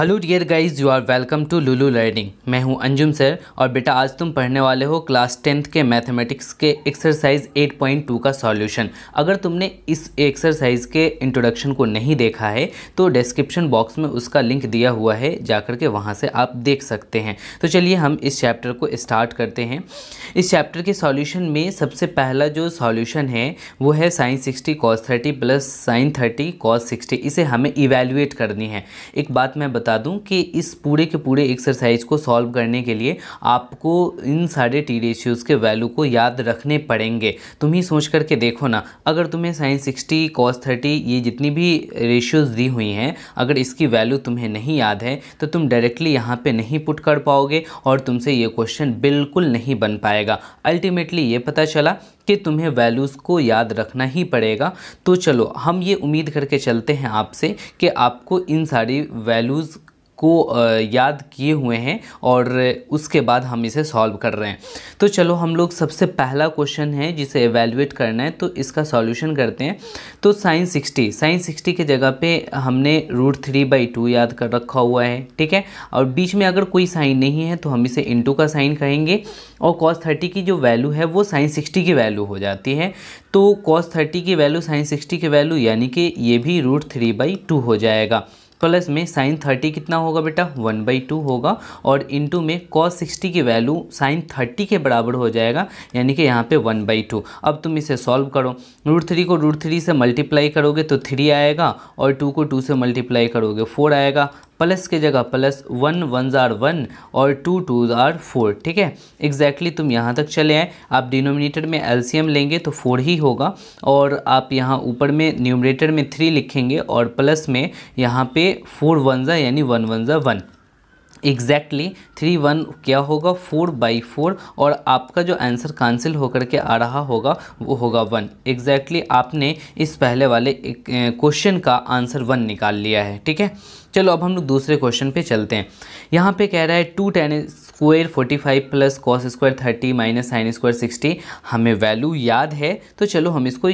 hello dear guys you are welcome to Lulu learning मैं हूं Anjum sir और बेटा आज तुम पढ़ने वाले हो क्लास टेंथ के मैथमेटिक्स के एक्सरसाइज 8.2 का सॉल्यूशन अगर तुमने इस एक्सरसाइज के इंट्रोडक्शन को नहीं देखा है तो डिस्क्रिप्शन बॉक्स में उसका लिंक दिया हुआ है जाकर के वहां से आप देख सकते हैं तो चलिए हम इस चैप्टर को स्टार्ट करते हैं इस चैप्टर के सॉल्यूशन में सबसे पहला जो सॉल्यूशन है वो है sine sixty cos thirty plus sine thirty cos sixty इसे हमें इवेल्युएट करनी है एक बात मैं बता बता दूं कि इस पूरे के पूरे एक्सरसाइज को सॉल्व करने के लिए आपको इन सारे टी रेशियोज़ के वैल्यू को याद रखने पड़ेंगे तुम ही सोच करके देखो ना अगर तुम्हें साइंस सिक्सटी कॉस थर्टी ये जितनी भी रेशियोज़ दी हुई हैं अगर इसकी वैल्यू तुम्हें नहीं याद है तो तुम डायरेक्टली यहाँ पर नहीं पुट कर पाओगे और तुमसे ये क्वेश्चन बिल्कुल नहीं बन पाएगा अल्टीमेटली ये पता चला कि तुम्हें वैल्यूज़ को याद रखना ही पड़ेगा तो चलो हम ये उम्मीद करके चलते हैं आपसे कि आपको इन सारी वैल्यूज़ को याद किए हुए हैं और उसके बाद हम इसे सॉल्व कर रहे हैं तो चलो हम लोग सबसे पहला क्वेश्चन है जिसे एवेल्युएट करना है तो इसका सॉल्यूशन करते हैं तो साइन सिक्सटी साइन सिक्सटी के जगह पे हमने रूट थ्री बाई टू याद कर रखा हुआ है ठीक है और बीच में अगर कोई साइन नहीं है तो हम इसे इंटू का साइन कहेंगे और कॉस थर्टी की जो वैल्यू है वो साइन सिक्सटी की वैल्यू हो जाती है तो कॉस थर्टी की वैल्यू साइन सिक्सटी की वैल्यू यानी कि ये भी रूट थ्री बाई टू हो जाएगा प्लस में साइन थर्टी कितना होगा बेटा वन बाई टू होगा और इनटू में कॉस सिक्सटी की वैल्यू साइन थर्टी के बराबर हो जाएगा यानी कि यहाँ पे वन बाई टू अब तुम इसे सॉल्व करो रूट थ्री को रूट थ्री से मल्टीप्लाई करोगे तो थ्री आएगा और टू को टू से मल्टीप्लाई करोगे फोर आएगा प्लस के जगह प्लस वन वन ज़ार वन और टू टू आर फोर ठीक है एग्जैक्टली तुम यहाँ तक चले आए आप डिनोमिनेटर में एलसीएम लेंगे तो फोर ही होगा और आप यहाँ ऊपर में न्यूमरेटर में थ्री लिखेंगे और प्लस में यहाँ पे फोर वन ज़ा यानी वन वन ज़ा वन एग्जैक्टली थ्री वन क्या होगा फोर बाई फोर और आपका जो आंसर कैंसिल होकर के आ रहा होगा वो होगा वन एग्जैक्टली exactly आपने इस पहले वाले क्वेश्चन का आंसर वन निकाल लिया है ठीक है चलो अब हम लोग दूसरे क्वेश्चन पे चलते हैं यहाँ पे कह रहा है two tan square forty five plus cos square thirty minus sine square sixty हमें वैल्यू याद है तो चलो हम इसको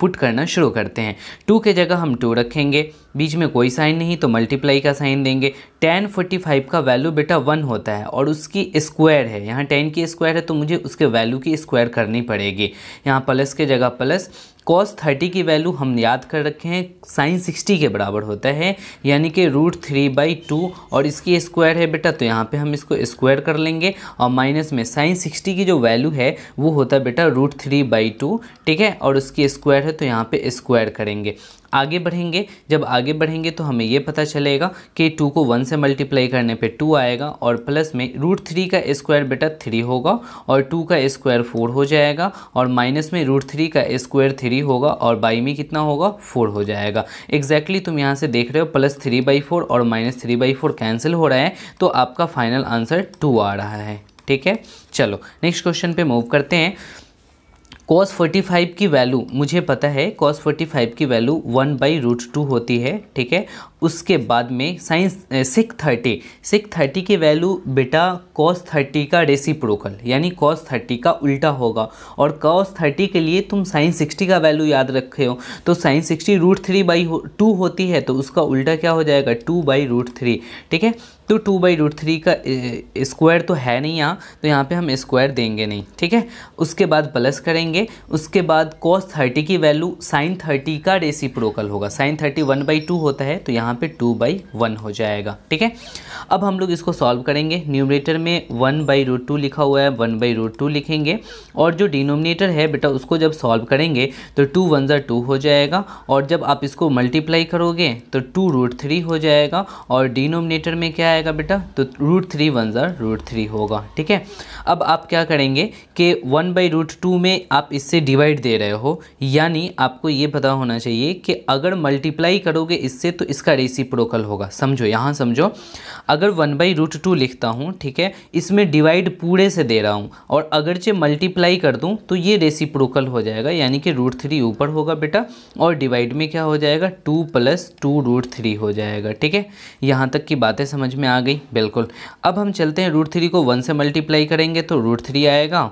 पुट करना शुरू करते हैं टू के जगह हम टू रखेंगे बीच में कोई साइन नहीं तो मल्टीप्लाई का साइन देंगे टेन फोर्टी फाइव का वैल्यू बेटा वन होता है और उसकी स्क्वायर है यहाँ टेन की स्क्वायर है तो मुझे उसके वैल्यू की स्क्वायर करनी पड़ेगी यहाँ प्लस के जगह प्लस कॉस थर्टी की वैल्यू हम याद कर रखे हैं साइन सिक्सटी के बराबर होता है यानी कि रूट थ्री बाई टू और इसकी स्क्वायर है बेटा तो यहाँ पे हम इसको स्क्वायर कर लेंगे और माइनस में साइन सिक्सटी की जो वैल्यू है वो होता है बेटा रूट थ्री बाई टू ठीक है और उसकी स्क्वायर है तो यहाँ पे स्क्वायर करेंगे आगे बढ़ेंगे जब आगे बढ़ेंगे तो हमें ये पता चलेगा कि टू को वन से मल्टीप्लाई करने पे टू आएगा और प्लस में रूट थ्री का स्क्वायर बेटा थ्री होगा और टू का स्क्वायर फोर हो जाएगा और माइनस में रूट थ्री का स्क्वायर थ्री होगा और बाई में कितना होगा फोर हो जाएगा एग्जैक्टली तुम यहाँ से देख रहे हो प्लस थ्री बाई फोर और minus three by four cancel हो रहा है तो आपका फाइनल आंसर टू आ रहा है ठीक है चलो नेक्स्ट क्वेश्चन पे मूव करते हैं कॉस फोर्टी फाइव की वैल्यू मुझे पता है कॉस फोर्टी फाइव की value one by root two होती है ठीक है उसके बाद में since sec thirty sec thirty की वैल्यू बेटा कॉस थर्टी का प्रोकल यानी कॉस थर्टी का उल्टा होगा और कॉस थर्टी के लिए तुम साइंस सिक्सटी का वैल्यू याद रखे हो तो sine sixty root three by two होती है तो उसका उल्टा क्या हो जाएगा टू बाई रूट थ्री ठीक है तो टू बाई रूट थ्री का स्क्वायर तो है नहीं यहाँ तो यहाँ पे हम स्क्वायर देंगे नहीं ठीक है उसके बाद प्लस करेंगे उसके बाद कॉस थर्टी की वैल्यू साइन थर्टी का रेसिप्रोकल होगा sine thirty one by two होता है तो यहाँ यहाँ पे टू बाई वन हो जाएगा ठीक है अब हम लोग इसको सॉल्व करेंगे न्यूमरेटर में वन बाई रूट टू लिखा हुआ है वन बाई रूट टू लिखेंगे और जो डिनोमिनेटर है बेटा उसको जब सॉल्व करेंगे तो टू वन ज़ा टू हो जाएगा और जब आप इसको मल्टीप्लाई करोगे तो टू रूट थ्री हो जाएगा और डिनोमिनेटर में क्या आएगा बेटा तो रूट थ्री वन ज़ा रूट थ्री होगा ठीक है अब आप क्या करेंगे कि वन बाई रूट टू में आप इससे डिवाइड दे रहे हो यानी आपको ये पता होना चाहिए कि अगर मल्टीप्लाई करोगे इससे तो इसका रेसी रेसिप्रोकल होगा समझो यहाँ समझो अगर वन बाई रूट टू लिखता हूँ ठीक है इसमें डिवाइड पूरे से दे रहा हूँ और अगरचे मल्टीप्लाई कर दूँ तो ये रेसिप्रोकल हो जाएगा यानी कि रूट थ्री ऊपर होगा बेटा और डिवाइड में क्या हो जाएगा two plus two root three हो जाएगा ठीक है यहाँ तक की बातें समझ में आ गई बिल्कुल अब हम चलते हैं रूट थ्री को वन से मल्टीप्लाई करेंगे तो रूट थ्री आएगा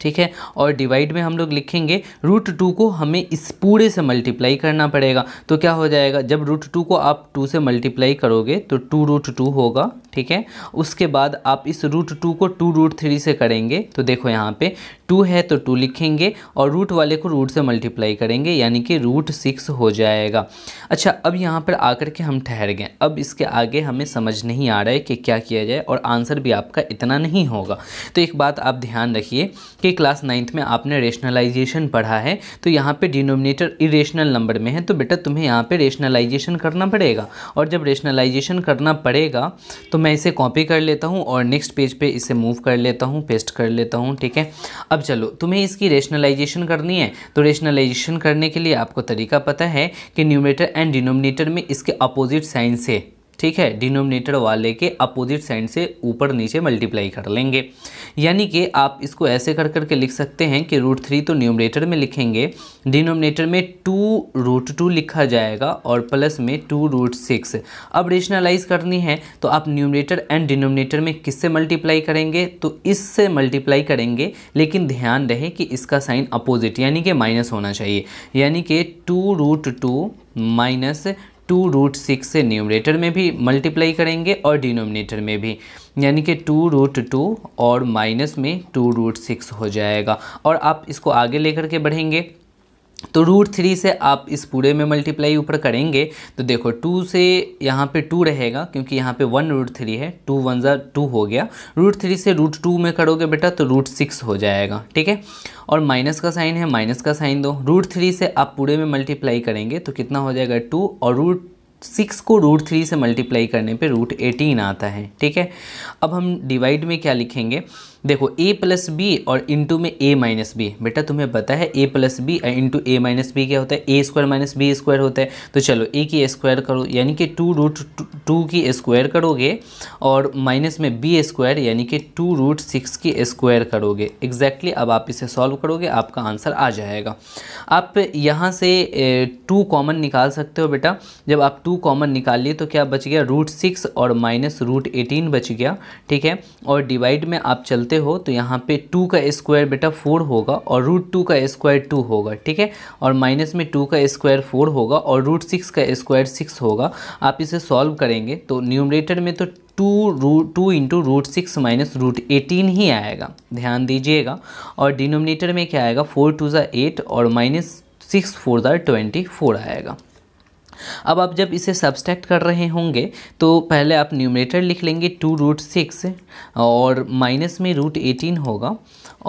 ठीक है और डिवाइड में हम लोग लिखेंगे रूट टू को हमें इस पूरे से मल्टीप्लाई करना पड़ेगा तो क्या हो जाएगा जब रूट टू को आप टू से मल्टीप्लाई करोगे तो टू रूट टू होगा ठीक है उसके बाद आप इस रूट टू को टू रूट थ्री से करेंगे तो देखो यहाँ पे टू है तो टू लिखेंगे और रूट वाले को रूट से मल्टीप्लाई करेंगे यानी कि रूट सिक्स हो जाएगा अच्छा अब यहाँ पर आकर के हम ठहर गए अब इसके आगे हमें समझ नहीं आ रहा है कि क्या किया जाए और आंसर भी आपका इतना नहीं होगा तो एक बात आप ध्यान रखिए कि क्लास नाइन्थ में आपने रेशनलाइजेशन पढ़ा है तो यहाँ पे डिनोमिनेटर इरेशनल नंबर में है तो बेटा तुम्हें यहाँ पे रेशनलाइजेशन करना पड़ेगा और जब रेशनलाइजेशन करना पड़ेगा तो मैं इसे कॉपी कर लेता हूँ और नेक्स्ट पेज पे इसे मूव कर लेता हूँ पेस्ट कर लेता हूँ ठीक है अब चलो तुम्हें इसकी रेशनलाइजेशन करनी है तो रेशनलाइजेशन करने के लिए आपको तरीका पता है कि न्यूमरेटर एंड डिनोमिनेटर में इसके अपोजिट साइन से ठीक है डिनोमिनेटर वाले के अपोजिट साइड से ऊपर नीचे मल्टीप्लाई कर लेंगे यानी कि आप इसको ऐसे कर करके लिख सकते हैं कि रूट थ्री तो न्यूमरेटर में लिखेंगे डिनोमिनेटर में टू रूट टू लिखा जाएगा और प्लस में टू रूट सिक्स अब रेशनलाइज करनी है तो आप न्यूमरेटर एंड डिनोमिनेटर में किससे मल्टीप्लाई करेंगे तो इससे मल्टीप्लाई करेंगे लेकिन ध्यान रहे कि इसका साइन अपोजिट यानी कि माइनस होना चाहिए यानी कि two root two minus two root six से न्यूमरेटर में भी मल्टीप्लाई करेंगे और डिनोमिनेटर में भी यानी कि टू रूट टू और माइनस में टू रूट सिक्स हो जाएगा और आप इसको आगे लेकर के बढ़ेंगे तो रूट थ्री से आप इस पूरे में मल्टीप्लाई ऊपर करेंगे तो देखो टू से यहाँ पे टू रहेगा क्योंकि यहाँ पे वन रूट थ्री है टू वन ज़ा टू हो गया रूट थ्री से रूट टू में करोगे बेटा तो रूट सिक्स हो जाएगा ठीक है और माइनस का साइन है माइनस का साइन दो रूट थ्री से आप पूरे में मल्टीप्लाई करेंगे तो कितना हो जाएगा टू और रूट सिक्स को रूट थ्री से मल्टीप्लाई करने पे रूट एटीन आता है ठीक है अब हम डिवाइड में क्या लिखेंगे देखो ए प्लस बी और इंटू में ए माइनस बी बेटा तुम्हें पता है A plus B into A minus B क्या होता है A square minus B square होता है तो चलो ए की स्क्वायर करो यानी कि टू रूट टू की स्क्वायर करोगे और माइनस में बी स्क्वायर यानी कि टू रूट सिक्स की स्क्वायर करोगे एग्जैक्टली exactly अब आप इसे सॉल्व करोगे आपका आंसर आ जाएगा आप यहाँ से टू कॉमन निकाल सकते हो बेटा जब आप टू कॉमन निकाल लिए तो क्या बच गया रूट सिक्स और माइनस रूट एटीन बच गया ठीक है और डिवाइड में आप चलते करते हो तो यहाँ पे टू का स्क्वायर बेटा फोर होगा और रूट टू का स्क्वायर टू होगा ठीक है और माइनस में टू का स्क्वायर फोर होगा और रूट सिक्स का स्क्वायर सिक्स होगा आप इसे सॉल्व करेंगे तो न्यूमरेटर में तो two root two into root six minus root eighteen ही आएगा ध्यान दीजिएगा और डिनोमिनेटर में क्या आएगा फोर टू ज़ा एट और माइनस सिक्स फोर ज़ा ट्वेंटी फोर आएगा अब आप जब इसे सब्सट्रैक्ट कर रहे होंगे तो पहले आप न्यूमरेटर लिख लेंगे टू रूट सिक्स और माइनस में रूट एटीन होगा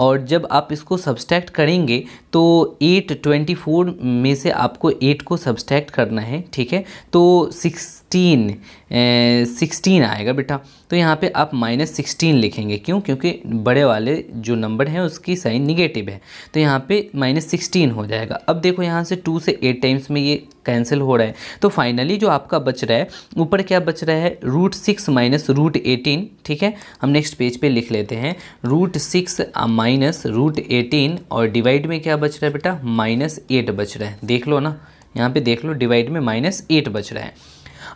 और जब आप इसको सब्सट्रैक्ट करेंगे तो एट ट्वेंटी फोर में से आपको एट को सब्सट्रैक्ट करना है ठीक है तो सिक्स सिक्सटीन सिक्सटीन eh, आएगा बेटा तो यहाँ पे आप माइनस सिक्सटीन लिखेंगे क्यों क्योंकि बड़े वाले जो नंबर हैं उसकी साइन निगेटिव है तो यहाँ पे माइनस सिक्सटीन हो जाएगा अब देखो यहाँ से टू से एट टाइम्स में ये कैंसिल हो रहा है तो फाइनली जो आपका बच रहा है ऊपर क्या बच रहा है root six minus root eighteen ठीक है हम नेक्स्ट पेज पे लिख लेते हैं root six minus root eighteen और डिवाइड में क्या बच रहा है बेटा माइनस एट बच रहा है देख लो ना यहाँ पे देख लो डिवाइड में माइनस एट बच रहा है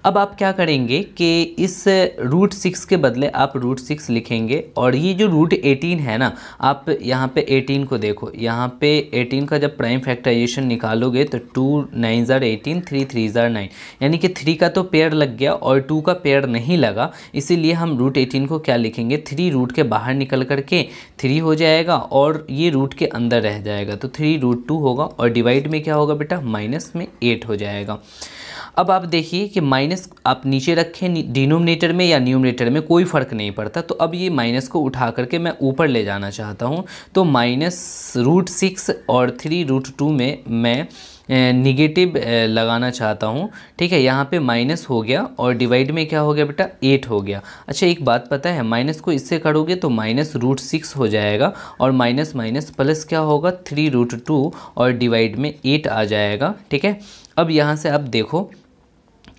अब आप क्या करेंगे कि इस रूट सिक्स के बदले आप रूट सिक्स लिखेंगे और ये जो रूट एटीन है ना आप यहाँ पे एटीन को देखो यहाँ पे एटीन का जब प्राइम फैक्टराइजेशन निकालोगे तो टू नाइन ज़ार एटीन थ्री थ्री ज़ार नाइन यानी कि थ्री का तो पेयर लग गया और टू का पेयर नहीं लगा इसीलिए हम रूट एटीन को क्या लिखेंगे थ्री रूट के बाहर निकल करके थ्री हो जाएगा और ये रूट के अंदर रह जाएगा तो थ्री रूट टू होगा और डिवाइड में क्या होगा बेटा माइनस में एट हो जाएगा अब आप देखिए कि माइनस आप नीचे रखें डिनोमिनेटर में या न्यूमिनेटर में कोई फ़र्क नहीं पड़ता तो अब ये माइनस को उठा करके मैं ऊपर ले जाना चाहता हूँ तो माइनस रूट सिक्स और थ्री रूट टू में मैं निगेटिव लगाना चाहता हूँ ठीक है यहाँ पे माइनस हो गया और डिवाइड में क्या हो गया बेटा एट हो गया अच्छा एक बात पता है माइनस को इससे करोगे तो माइनस रूट सिक्स हो जाएगा और माइनस माइनस प्लस क्या होगा थ्री रूट टू और डिवाइड में एट आ जाएगा ठीक है अब यहाँ से आप देखो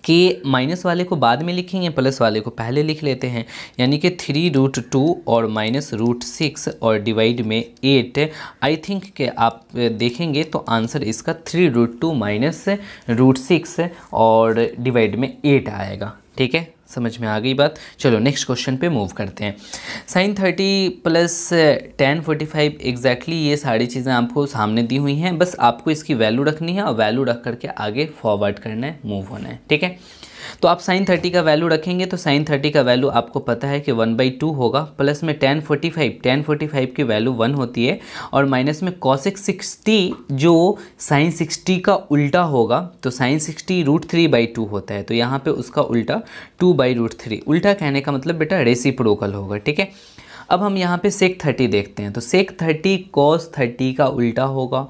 कि माइनस वाले को बाद में लिखेंगे प्लस वाले को पहले लिख लेते हैं यानी कि थ्री रूट टू और माइनस रूट सिक्स और डिवाइड में एट आई थिंक के आप देखेंगे तो आंसर इसका three root two minus root six और डिवाइड में एट आएगा ठीक है समझ में आ गई बात चलो नेक्स्ट क्वेश्चन पे मूव करते हैं sine thirty plus tan forty five exactly ये सारी चीज़ें आपको सामने दी हुई हैं बस आपको इसकी वैल्यू रखनी है और वैल्यू रख करके आगे फॉरवर्ड करना है मूव होना है ठीक है तो आप साइन थर्टी का वैल्यू रखेंगे तो साइन थर्टी का वैल्यू आपको पता है कि वन बाई टू होगा प्लस में tan forty five tan forty five की वैल्यू वन होती है और माइनस में कॉसिक सिक्सटी जो साइन सिक्सटी का उल्टा होगा तो sine sixty root three by two होता है तो यहाँ पर उसका उल्टा टू बाई रूट थ्री उल्टा कहने का मतलब बेटा प्रोकल होगा ठीक है अब हम यहाँ पे सेक थर्टी देखते हैं तो सेक थर्टी कॉस थर्टी का उल्टा होगा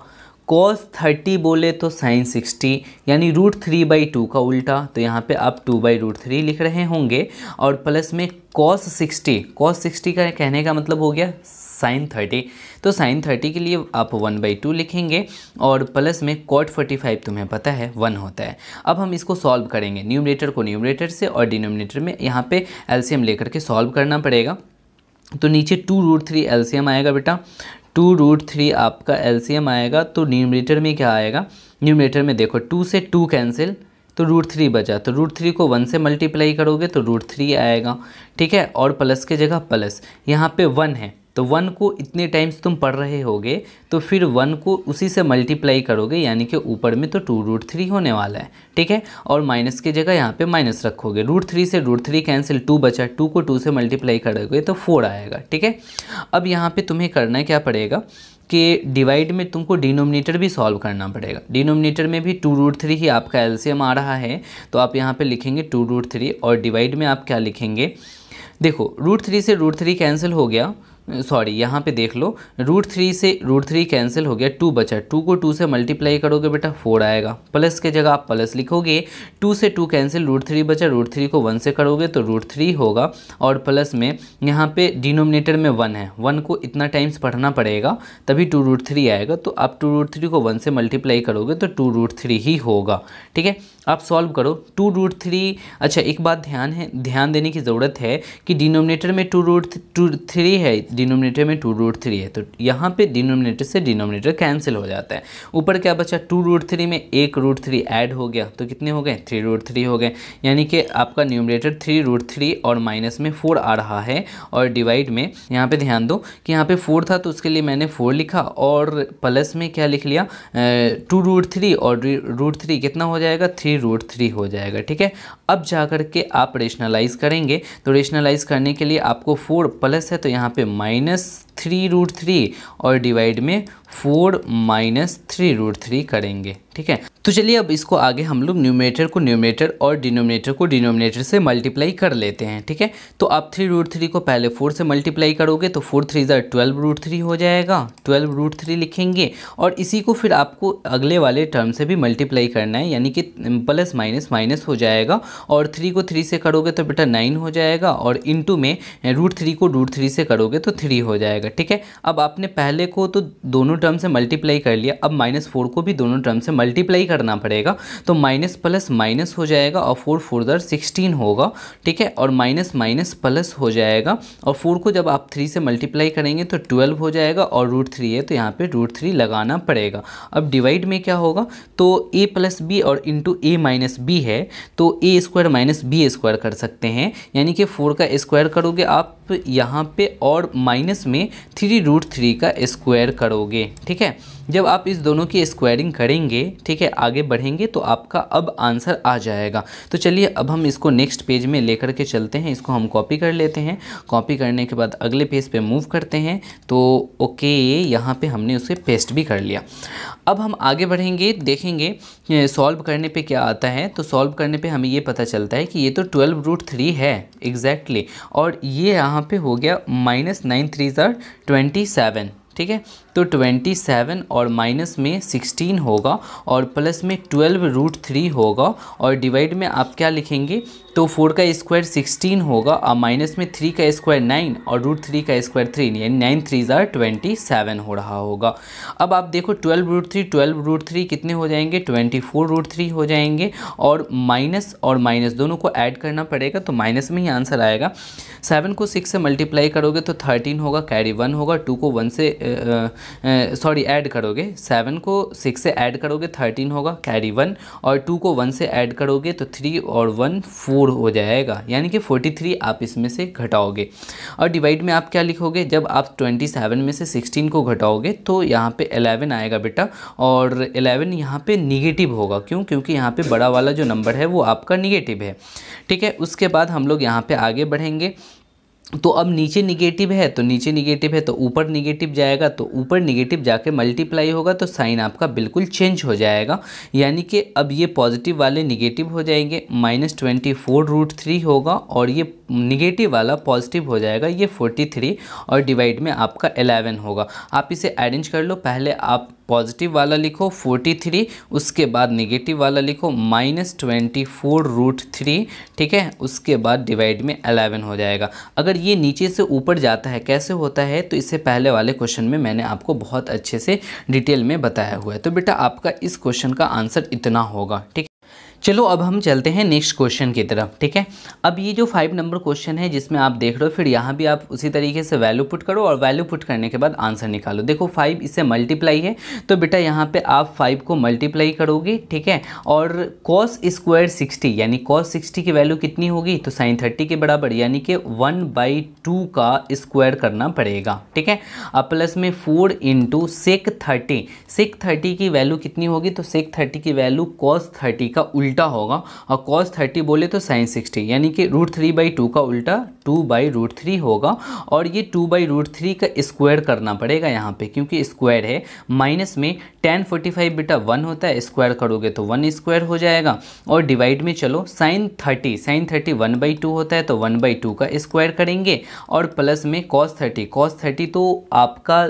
कॉस थर्टी बोले तो साइन सिक्सटी यानी रूट थ्री बाई टू का उल्टा तो यहाँ पे आप टू बाई रूट थ्री लिख रहे होंगे और प्लस में कॉस सिक्सटी कॉस सिक्सटी का कहने का मतलब हो गया साइन थर्टी तो साइन थर्टी के लिए आप वन बाई टू लिखेंगे और प्लस में कॉट फोर्टी फाइव तुम्हें पता है वन होता है अब हम इसको सॉल्व करेंगे न्यूमरेटर को न्यूमरेटर से और डिनोमिनेटर में यहाँ पर एलसीएम लेकर के सॉल्व करना पड़ेगा तो नीचे टू रूट थ्री एलसीएम आएगा बेटा टू रूट थ्री आपका एलसीएम आएगा तो न्यूमरेटर में क्या आएगा न्यूमरेटर में देखो टू से टू कैंसिल तो रूट थ्री बचा तो रूट थ्री को वन से मल्टीप्लाई करोगे तो रूट थ्री आएगा ठीक है और प्लस की जगह प्लस यहाँ पे वन है तो वन को इतने टाइम्स तुम पढ़ रहे होगे तो फिर वन को उसी से मल्टीप्लाई करोगे यानी कि ऊपर में तो टू रूट थ्री होने वाला है ठीक है और माइनस की जगह यहाँ पे माइनस रखोगे रूट थ्री से रूट थ्री कैंसिल टू बचा टू को टू से मल्टीप्लाई करोगे तो फोर आएगा ठीक है अब यहाँ पर तुम्हें करना क्या पड़ेगा कि डिवाइड में तुमको डिनोमिनेटर भी सॉल्व करना पड़ेगा डिनोमिनेटर में भी टू रूट थ्री ही आपका एलसीएम आ रहा है तो आप यहाँ पे लिखेंगे टू रूट थ्री और डिवाइड में आप क्या लिखेंगे देखो रूट थ्री से रूट थ्री कैंसिल हो गया सॉरी यहाँ पे देख लो रूट थ्री से रूट थ्री कैंसिल हो गया टू बचा टू को टू से मल्टीप्लाई करोगे बेटा फोर आएगा प्लस के जगह आप प्लस लिखोगे टू से टू कैंसिल रूट थ्री बचा रूट थ्री को वन से करोगे तो रूट थ्री होगा और प्लस में यहाँ पे डिनोमिनेटर में वन है वन को इतना टाइम्स पढ़ना पड़ेगा तभी टू रूट थ्री आएगा तो आप टू रूट थ्री को वन से मल्टीप्लाई करोगे तो टू रूट थ्री ही होगा ठीक है आप सॉल्व करो टू रूट थ्री अच्छा एक बात ध्यान है ध्यान देने की ज़रूरत है कि डिनोमिनेटर में टू रूट टू थ्री है डिनोमिनेटर में टू रूट थ्री है तो यहाँ पे डिनोमिनेटर से डिनोमिनेटर कैंसिल हो जाता है ऊपर क्या बचा टू रूट थ्री में एक रूट थ्री ऐड हो गया तो कितने हो गए थ्री रूट थ्री हो गए यानी कि आपका न्यूमिनेटर थ्री रूट थ्री और माइनस में फोर आ रहा है और डिवाइड में यहाँ पर ध्यान दो कि यहाँ पर फोर था तो उसके लिए मैंने फोर लिखा और प्लस में क्या लिख लिया टू रूट थ्री और रूट थ्री कितना हो जाएगा थ्री रूट थ्री हो जाएगा ठीक है अब जा के आप रेशनलाइज करेंगे तो रेशनलाइज करने के लिए आपको फोर प्लस है तो यहाँ पे minus थ्री रूट थ्री और डिवाइड में four minus three root three करेंगे ठीक है तो चलिए अब इसको आगे हम लोग न्यूमिनेटर को न्यूमिनेटर और डिनोमिनेटर को डिनोमिनेटर से मल्टीप्लाई कर लेते हैं ठीक है तो आप थ्री रूट थ्री को पहले फोर से मल्टीप्लाई करोगे तो फोर थ्री जर ट्वेल्व रूट थ्री हो जाएगा ट्वेल्व रूट थ्री लिखेंगे और इसी को फिर आपको अगले वाले टर्म से भी मल्टीप्लाई करना है यानी कि प्लस माइनस माइनस हो जाएगा और थ्री को थ्री से करोगे तो बेटा नाइन हो जाएगा और इंटू में रूट थ्री को रूट थ्री से करोगे तो थ्री हो जाएगा जाएगा ठीक है अब आपने पहले को तो दोनों टर्म से मल्टीप्लाई कर लिया अब माइनस फोर को भी दोनों टर्म से मल्टीप्लाई करना पड़ेगा तो माइनस प्लस माइनस हो जाएगा और फोर फोर सिक्सटीन होगा ठीक है और माइनस माइनस प्लस हो जाएगा और फोर को जब आप थ्री से मल्टीप्लाई करेंगे तो ट्वेल्व हो जाएगा और रूट थ्री है तो यहाँ पर रूट थ्री लगाना पड़ेगा अब डिवाइड में क्या होगा तो ए प्लस बी और इंटू ए माइनस बी है तो A square minus B square कर सकते हैं यानी कि फोर का स्क्वायर करोगे आप यहाँ पे और माइनस में थ्री रूट थ्री का स्क्वायर करोगे ठीक है जब आप इस दोनों की स्क्वायरिंग करेंगे ठीक है आगे बढ़ेंगे तो आपका अब आंसर आ जाएगा तो चलिए अब हम इसको नेक्स्ट पेज में लेकर के चलते हैं इसको हम कॉपी कर लेते हैं कॉपी करने के बाद अगले पेज पे मूव करते हैं तो ओके यहाँ पे हमने उसे पेस्ट भी कर लिया अब हम आगे बढ़ेंगे देखेंगे सॉल्व करने पर क्या आता है तो सॉल्व करने पर हमें ये पता चलता है कि ये तो ट्वेल्व रूट थ्री है एग्जैक्टली exactly, और ये यहाँ पर हो गया minus nine three twenty seven ठीक है तो 27 और माइनस में 16 होगा और प्लस में 12 रूट थ्री होगा और डिवाइड में आप क्या लिखेंगे तो फोर का स्क्वायर सिक्सटीन होगा और माइनस में थ्री का स्क्वायर नाइन और रूट थ्री का स्क्वायर थ्री यानी नाइन थ्री ज़ार ट्वेंटी सेवन हो रहा होगा अब आप देखो twelve root three twelve root three कितने हो जाएंगे ट्वेंटी फोर रूट थ्री हो जाएंगे और माइनस और माइनस दोनों को ऐड करना पड़ेगा तो माइनस में ही आंसर आएगा सेवन को सिक्स से मल्टीप्लाई करोगे तो थर्टीन होगा कैरी वन होगा टू को वन से सॉरी ऐड करोगे सेवन को सिक्स से ऐड करोगे थर्टीन होगा कैरी वन और टू को वन से ऐड करोगे तो थ्री और वन फोर हो जाएगा यानी कि फोर्टी थ्री आप इसमें से घटाओगे और डिवाइड में आप क्या लिखोगे जब आप ट्वेंटी सेवन में से सिक्सटीन को घटाओगे तो यहाँ पे एलेवन आएगा बेटा और एलेवन यहाँ पे निगेटिव होगा क्यों क्योंकि यहाँ पर बड़ा वाला जो नंबर है वो आपका निगेटिव है ठीक है उसके बाद हम लोग यहाँ पर आगे बढ़ेंगे तो अब नीचे निगेटिव है तो नीचे निगेटिव है तो ऊपर निगेटिव जाएगा तो ऊपर निगेटिव जाके मल्टीप्लाई होगा तो साइन आपका बिल्कुल चेंज हो जाएगा यानी कि अब ये पॉजिटिव वाले निगेटिव हो जाएंगे minus twenty four root three होगा और ये निगेटिव वाला पॉजिटिव हो जाएगा ये फोर्टी थ्री और डिवाइड में आपका एलेवन होगा आप इसे अरेंज कर लो पहले आप पॉजिटिव वाला लिखो फोर्टी थ्री उसके बाद निगेटिव वाला लिखो minus twenty four root three ठीक है उसके बाद डिवाइड में अलेवन हो जाएगा अगर ये नीचे से ऊपर जाता है कैसे होता है तो इससे पहले वाले क्वेश्चन में मैंने आपको बहुत अच्छे से डिटेल में बताया हुआ है तो बेटा आपका इस क्वेश्चन का आंसर इतना होगा ठीक चलो अब हम चलते हैं नेक्स्ट क्वेश्चन की तरफ ठीक है अब ये जो फाइव नंबर क्वेश्चन है जिसमें आप देख रहे हो फिर यहाँ भी आप उसी तरीके से वैल्यू पुट करो और वैल्यू पुट करने के बाद आंसर निकालो देखो फाइव इससे मल्टीप्लाई है तो बेटा यहाँ पे आप फाइव को मल्टीप्लाई करोगे ठीक है और कॉस स्क्वायर सिक्सटी यानी कॉस सिक्सटी की वैल्यू कितनी होगी तो साइन थर्टी के बराबर यानी कि वन बाई टू का स्क्वायर करना पड़ेगा ठीक है अब प्लस में four into sec thirty six thirty की वैल्यू कितनी होगी तो सेक थर्टी की वैल्यू कॉस थर्टी का उल्टा उल्टा होगा और कॉस थर्टी बोले तो साइन सिक्सटी यानी कि रूट थ्री बाई टू का उल्टा टू बाई रूट थ्री होगा और ये टू बाई रूट थ्री का स्क्वायर करना पड़ेगा यहाँ पे क्योंकि स्क्वायर है माइनस में टेन फोर्टी फाइव बेटा वन होता है स्क्वायर करोगे तो वन स्क्वायर हो जाएगा और डिवाइड में चलो sine thirty sine thirty one by two होता है तो वन बाई टू का स्क्वायर करेंगे और प्लस में कॉस थर्टी कॉस थर्टी तो आपका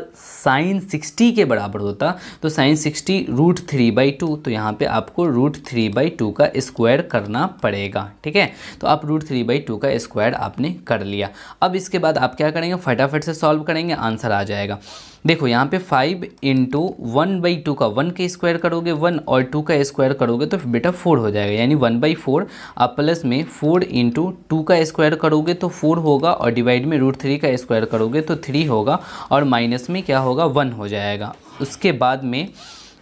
साइन सिक्सटी के बराबर होता तो sine sixty root three by two तो यहाँ पे आपको रूट थ्री बाई टू का स्क्वायर करना पड़ेगा ठीक है तो आप रूट थ्री बाई टू का स्क्वायर आपने कर लिया अब इसके बाद आप क्या करेंगे फटाफट से सॉल्व करेंगे आंसर आ जाएगा देखो यहाँ पे five into one by two का वन के स्क्वायर करोगे वन और टू का स्क्वायर करोगे तो बेटा फोर हो जाएगा यानी वन बाई फोर आप प्लस में फोर इंटू टू का स्क्वायर करोगे तो फोर होगा और डिवाइड में रूट थ्री का स्क्वायर करोगे तो थ्री होगा और माइनस में क्या होगा वन हो जाएगा उसके बाद में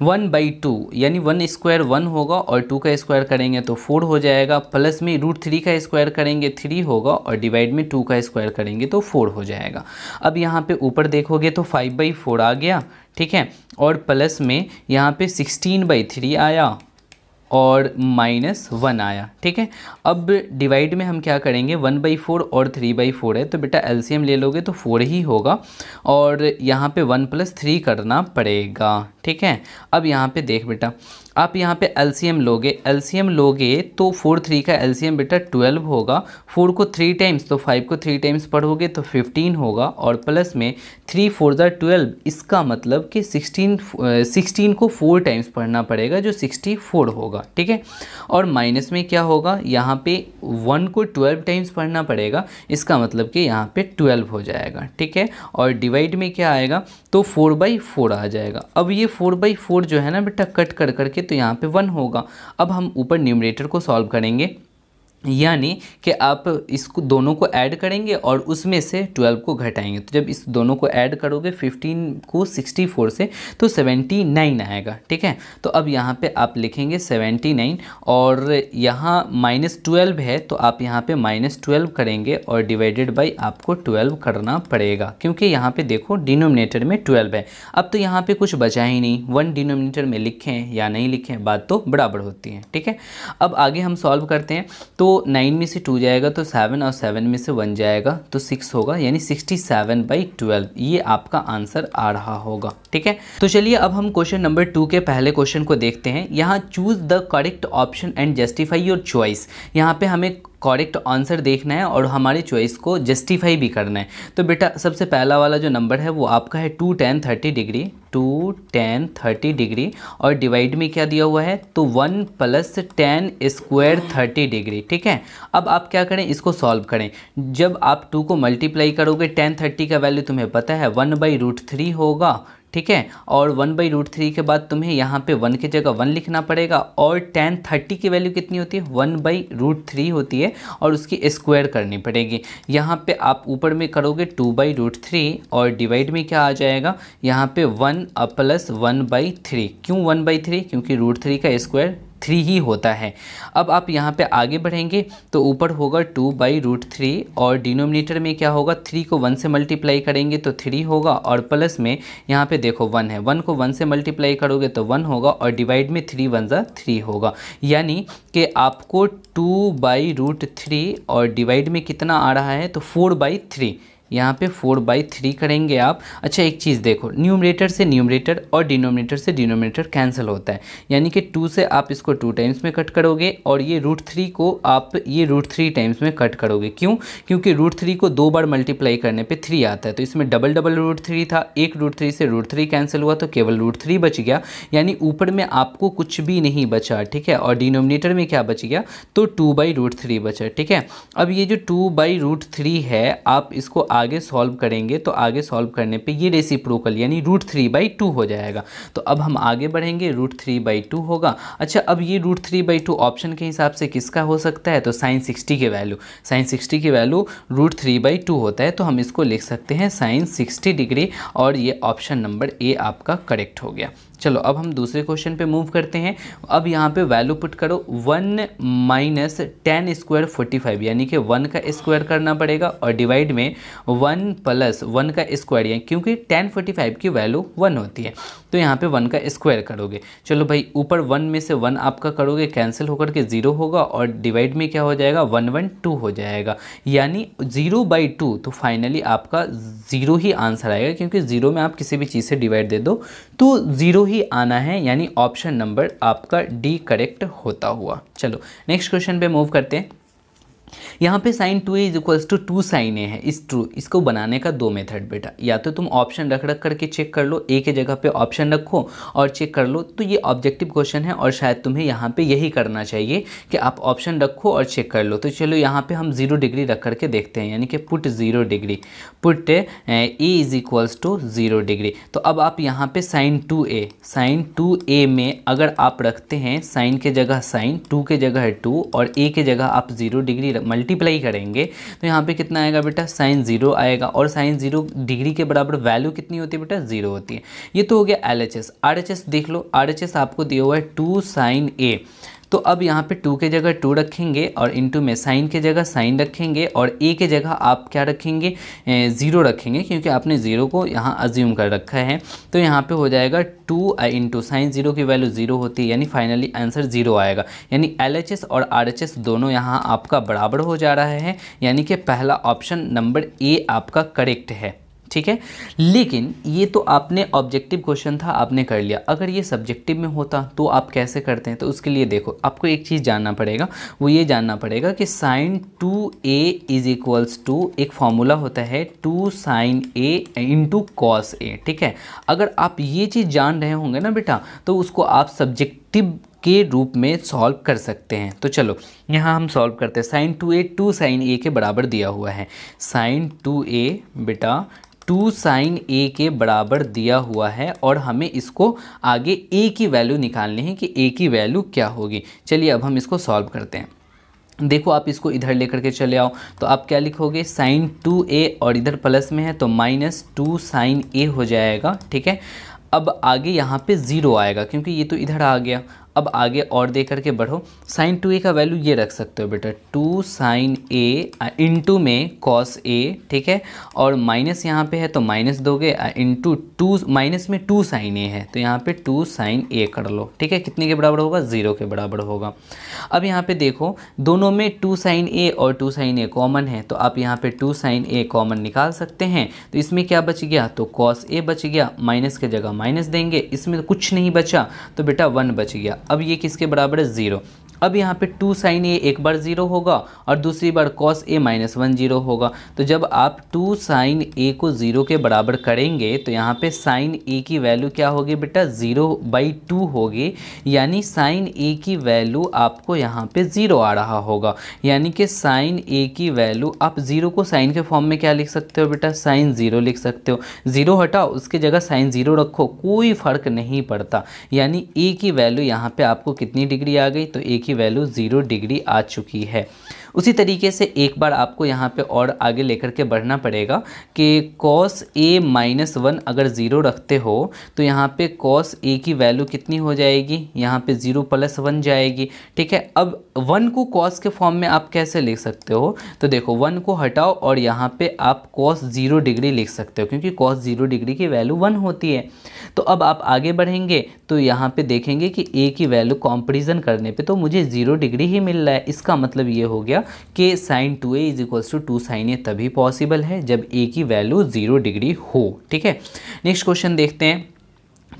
वन बाई टू यानी वन स्क्वायर वन होगा और टू का स्क्वायर करेंगे तो फोर हो जाएगा प्लस में रूट थ्री का स्क्वायर करेंगे थ्री होगा और डिवाइड में टू का स्क्वायर करेंगे तो फोर हो जाएगा अब यहाँ पे ऊपर देखोगे तो फाइव बाई फोर आ गया ठीक है और प्लस में यहाँ पे सिक्सटीन बाई थ्री आया और माइनस वन आया ठीक है अब डिवाइड में हम क्या करेंगे वन बाई फोर और थ्री बाई फोर है तो बेटा एलसीएम ले लोगे तो फोर ही होगा और यहाँ पे वन प्लस थ्री करना पड़ेगा ठीक है अब यहाँ पे देख बेटा आप यहाँ पे एलसीएम लोगे एलसीएम लोगे तो फोर थ्री का एलसीएम बेटा ट्वेल्व होगा फोर को थ्री टाइम्स तो फाइव को थ्री टाइम्स पढ़ोगे तो फिफ्टीन होगा और प्लस में थ्री फोर ज़ा ट्वेल्व इसका मतलब कि सिक्सटीन सिक्सटीन को फोर टाइम्स पढ़ना पड़ेगा जो सिक्सटी फोर होगा ठीक है और माइनस में क्या होगा यहाँ पे वन को ट्वेल्व टाइम्स पढ़ना पड़ेगा इसका मतलब कि यहाँ पे ट्वेल्व हो जाएगा ठीक है और डिवाइड में क्या आएगा तो फोर बाई फोर आ जाएगा अब ये फोर बाई फोर जो है ना बेटा कट कर करके तो यहाँ पे वन होगा अब हम ऊपर न्यूमरेटर को सॉल्व करेंगे यानी कि आप इसको दोनों को ऐड करेंगे और उसमें से 12 को घटाएंगे तो जब इस दोनों को ऐड करोगे 15 को 64 से तो 79 आएगा ठीक है तो अब यहाँ पे आप लिखेंगे 79 और यहाँ माइनस ट्वेल्व है तो आप यहाँ पे माइनस ट्वेल्व करेंगे और डिवाइडेड बाई आपको ट्वेल्व करना पड़ेगा क्योंकि यहाँ पे देखो डिनोमिनेटर में ट्वेल्व है अब तो यहाँ पर कुछ बचा ही नहीं वन डिनोमिनेटर में लिखें या नहीं लिखें बात तो बराबर होती है ठीक है अब आगे हम सॉल्व करते हैं तो नाइन में से टू जाएगा तो सेवन और सेवन में से वन जाएगा तो सिक्स होगा यानी सिक्सटी सेवन बाई ट्वेल्व ये आपका आंसर आ रहा होगा ठीक है तो चलिए अब हम क्वेश्चन नंबर टू के पहले क्वेश्चन को देखते हैं यहाँ choose the correct option and justify your choice यहाँ पे हमें करेक्ट आंसर देखना है और हमारी चॉइस को जस्टिफाई भी करना है तो बेटा सबसे पहला वाला जो नंबर है वो आपका है two tan thirty degree two tan thirty degree और डिवाइड में क्या दिया हुआ है तो one plus tan square thirty degree ठीक है अब आप क्या करें इसको सॉल्व करें जब आप टू को मल्टीप्लाई करोगे टेन थर्टी का वैल्यू तुम्हें पता है वन बाई रूट थ्री होगा ठीक है और वन बाई रूट थ्री के बाद तुम्हें यहाँ पे वन की जगह वन लिखना पड़ेगा और टेन थर्टी की वैल्यू कितनी होती है वन बाई रूट थ्री होती है और उसकी स्क्वायर करनी पड़ेगी यहाँ पे आप ऊपर में करोगे टू बाई रूट थ्री और डिवाइड में क्या आ जाएगा यहाँ पे one plus one by three क्यों वन बाई थ्री क्योंकि रूट थ्री का स्क्वायर थ्री ही होता है अब आप यहाँ पे आगे बढ़ेंगे तो ऊपर होगा टू बाई रूट थ्री और डिनोमिनेटर में क्या होगा थ्री को वन से मल्टीप्लाई करेंगे तो थ्री होगा और प्लस में यहाँ पे देखो वन है वन को वन से मल्टीप्लाई करोगे तो वन होगा और डिवाइड में थ्री वन ज़ा थ्री होगा यानी कि आपको टू बाई रूट थ्री और डिवाइड में कितना आ रहा है तो फोर बाई थ्री यहाँ पे फोर बाई थ्री करेंगे आप अच्छा एक चीज़ देखो न्यूमरेटर से न्यूमरेटर और डिनोमिनेटर से डिनोमिनेटर कैंसिल होता है यानी कि टू से आप इसको टू टाइम्स में कट करोगे और ये रूट थ्री को आप ये रूट थ्री टाइम्स में कट करोगे क्यों क्योंकि रूट थ्री को दो बार मल्टीप्लाई करने पर थ्री आता है तो इसमें डबल डबल रूट थ्री था एक रूट थ्री से रूट थ्री कैंसिल हुआ तो केवल रूट थ्री बच गया यानी ऊपर में आपको कुछ भी नहीं बचा ठीक है और डिनोमिनेटर में क्या बच गया तो टू बाई रूट थ्री बचा ठीक है अब ये जो टू बाई रूट थ्री है आप इसको आ आगे सॉल्व करेंगे तो आगे सॉल्व करने पे ये रेसिप्रोकल यानी रूट थ्री बाई टू हो जाएगा तो अब हम आगे बढ़ेंगे रूट थ्री बाई टू होगा अच्छा अब ये root three by two option के हिसाब से किसका हो सकता है तो साइन सिक्सटी के वैल्यू साइन सिक्सटी की value root three by two होता है तो हम इसको लिख सकते हैं साइन सिक्सटी डिग्री और ये ऑप्शन नंबर ए आपका करेक्ट हो गया चलो अब हम दूसरे क्वेश्चन पे मूव करते हैं अब यहाँ पे वैल्यू पुट करो one minus tan square forty five यानी कि वन का स्क्वायर करना पड़ेगा और डिवाइड में वन प्लस वन का स्क्वायर यानी क्योंकि टेन फोर्टी फाइव की वैल्यू वन होती है तो यहाँ पे वन का स्क्वायर करोगे चलो भाई ऊपर वन में से वन आपका करोगे कैंसिल होकर के ज़ीरो होगा और डिवाइड में क्या हो जाएगा वन वन टू हो जाएगा यानी ज़ीरो बाई टू तो फाइनली आपका ज़ीरो ही आंसर आएगा क्योंकि ज़ीरो में आप किसी भी चीज़ से डिवाइड दे दो तो ज़ीरो ही आना है यानी ऑप्शन नंबर आपका डी करेक्ट होता हुआ चलो नेक्स्ट क्वेश्चन पे मूव करते हैं यहाँ पे sine two A is equals to two sine A है इस ट्रू इसको बनाने का दो मेथड बेटा या तो तुम ऑप्शन रख रख करके चेक कर लो ए के जगह पे ऑप्शन रखो और चेक कर लो तो ये ऑब्जेक्टिव क्वेश्चन है और शायद तुम्हें यहाँ पे यही करना चाहिए कि आप ऑप्शन रखो और चेक कर लो तो चलो यहाँ पे हम जीरो डिग्री रख करके देखते हैं यानी कि put zero degree put A is equals to zero degree तो अब आप यहाँ पे sine two A sine two A में अगर आप रखते हैं साइन के जगह साइन टू के जगह टू और ए के जगह आप ज़ीरो डिग्री मल्टीप्लाई करेंगे तो यहाँ पे कितना आएगा बेटा साइन जीरो आएगा और साइन जीरो डिग्री के बराबर वैल्यू कितनी होती है बेटा जीरो होती है ये तो हो गया L H S R H S देख लो आर एच एस आपको दिया हुआ है टू साइन ए तो अब यहाँ पे टू के जगह टू रखेंगे और इंटू में साइन के जगह साइन रखेंगे और ए के जगह आप क्या रखेंगे ज़ीरो रखेंगे क्योंकि आपने ज़ीरो को यहाँ अज्यूम कर रखा है तो यहाँ पे हो जाएगा टू इंटू साइन ज़ीरो की वैल्यू ज़ीरो होती है यानी फाइनली आंसर ज़ीरो आएगा यानी एल और आर दोनों यहाँ आपका बराबर हो जा रहा है यानी कि पहला ऑप्शन नंबर ए आपका करेक्ट है ठीक है लेकिन ये तो आपने ऑब्जेक्टिव क्वेश्चन था आपने कर लिया अगर ये सब्जेक्टिव में होता तो आप कैसे करते हैं तो उसके लिए देखो आपको एक चीज़ जानना पड़ेगा वो ये जानना पड़ेगा कि sine two A is equals to एक फॉर्मूला होता है two sine A into cos A ठीक है अगर आप ये चीज़ जान रहे होंगे ना बेटा तो उसको आप सब्जेक्टिव के रूप में सॉल्व कर सकते हैं तो चलो यहाँ हम सॉल्व करते हैं sine two A two sine A के बराबर दिया हुआ है साइन टू ए बेटा टू साइन ए के बराबर दिया हुआ है और हमें इसको आगे ए की वैल्यू निकालनी है कि ए की वैल्यू क्या होगी चलिए अब हम इसको सॉल्व करते हैं देखो आप इसको इधर लेकर के चले आओ तो आप क्या लिखोगे साइन टू ए और इधर प्लस में है तो माइनस टू साइन ए हो जाएगा ठीक है अब आगे यहाँ पे ज़ीरो आएगा क्योंकि ये तो इधर आ गया अब आगे और दे करके बढ़ो साइन टू ए का वैल्यू ये रख सकते हो बेटा टू साइन ए इंटू में कॉस ए ठीक है और माइनस यहाँ पे है तो माइनस दोगे इंटू टू माइनस में टू साइन ए है तो यहाँ पे टू साइन ए कर लो ठीक है कितने के बराबर होगा ज़ीरो के बराबर होगा अब यहाँ पे देखो दोनों में टू साइन ए और टू साइन ए कॉमन है तो आप यहाँ पे टू साइन ए कॉमन निकाल सकते हैं तो इसमें क्या बच गया तो कॉस ए बच गया माइनस के जगह माइनस देंगे इसमें कुछ नहीं बचा तो बेटा वन बच गया अब ये किसके बराबर है ज़ीरो अब यहाँ पे टू साइन ए एक बार ज़ीरो होगा और दूसरी बार cos A minus one zero होगा तो जब आप टू साइन ए को ज़ीरो के बराबर करेंगे तो यहाँ पे साइन ए की वैल्यू क्या होगी बेटा ज़ीरो बाई टू होगी यानी साइन ए की वैल्यू आपको यहाँ पे ज़ीरो आ रहा होगा यानी कि साइन ए की वैल्यू आप ज़ीरो को साइन के फॉर्म में क्या लिख सकते हो बेटा साइन ज़ीरो लिख सकते हो ज़ीरो हटाओ उसकी जगह साइन ज़ीरो रखो कोई फ़र्क नहीं पड़ता यानी ए की वैल्यू यहाँ पर आपको कितनी डिग्री आ गई तो ए की की वैल्यू ज़ीरो डिग्री आ चुकी है उसी तरीके से एक बार आपको यहाँ पे और आगे लेकर के बढ़ना पड़ेगा कि कॉस ए माइनस वन अगर ज़ीरो रखते हो तो यहाँ पे कॉस ए की वैल्यू कितनी हो जाएगी यहाँ पे ज़ीरो प्लस वन जाएगी ठीक है अब वन को कॉस के फॉर्म में आप कैसे लिख सकते हो तो देखो वन को हटाओ और यहाँ पे आप कॉस ज़ीरो डिग्री लिख सकते हो क्योंकि कॉस ज़ीरो डिग्री की वैल्यू वन होती है तो अब आप आगे बढ़ेंगे तो यहाँ पर देखेंगे कि ए की वैल्यू कॉम्पेरिजन करने पर तो मुझे ज़ीरो डिग्री ही मिल रहा है इसका मतलब ये हो गया जाएगा कि sine two A is equals to two sine A तभी पॉसिबल है जब ए की वैल्यू ज़ीरो डिग्री हो ठीक है नेक्स्ट क्वेश्चन देखते हैं